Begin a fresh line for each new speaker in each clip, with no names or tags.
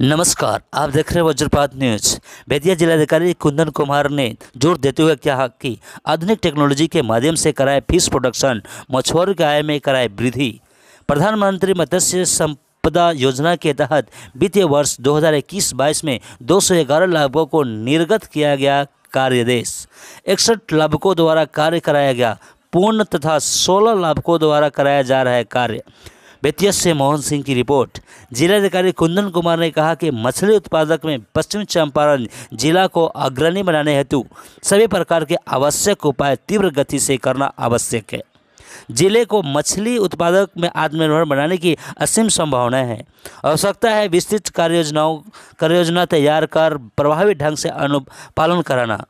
नमस्कार आप देख रहे हैं वज्रपात न्यूज बेतिया जिलाधिकारी कुंदन कुमार ने जोर देते हुए कहा कि आधुनिक टेक्नोलॉजी के माध्यम से कराए फिश प्रोडक्शन मछुआरों की आय में कराए वृद्धि प्रधानमंत्री मत्स्य संपदा योजना के तहत वित्तीय वर्ष 2021-22 में 211 लाभों को निर्गत किया गया कार्यदेश इकसठ लाभकों द्वारा कार्य कराया गया पूर्ण तथा सोलह लाभकों द्वारा कराया जा रहा है कार्य बेतिया से मोहन सिंह की रिपोर्ट जिलाधिकारी कुंदन कुमार ने कहा कि मछली उत्पादक में पश्चिम चंपारण जिला को अग्रणी बनाने हेतु सभी प्रकार के आवश्यक उपाय तीव्र गति से करना आवश्यक है जिले को मछली उत्पादक में आत्मनिर्भर बनाने की असीम संभावनाएं हैं आवश्यकता है विस्तृत कार्ययोजनाओं कार्ययोजना तैयार कर प्रभावी ढंग से अनुपालन कराना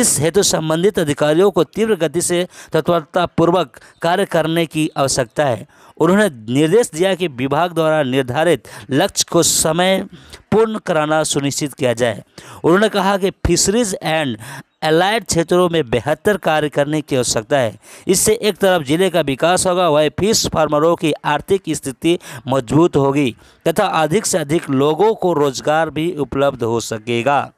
इस हेतु संबंधित अधिकारियों को तीव्र गति से तत्परतापूर्वक कार्य करने की आवश्यकता है उन्होंने निर्देश दिया कि विभाग द्वारा निर्धारित लक्ष्य को समय पूर्ण कराना सुनिश्चित किया जाए उन्होंने कहा कि फिशरीज एंड एलाइड क्षेत्रों में बेहतर कार्य करने की आवश्यकता है इससे एक तरफ जिले का विकास होगा वह फिश फार्मरों की आर्थिक स्थिति मजबूत होगी तथा अधिक से अधिक लोगों को रोजगार भी उपलब्ध हो सकेगा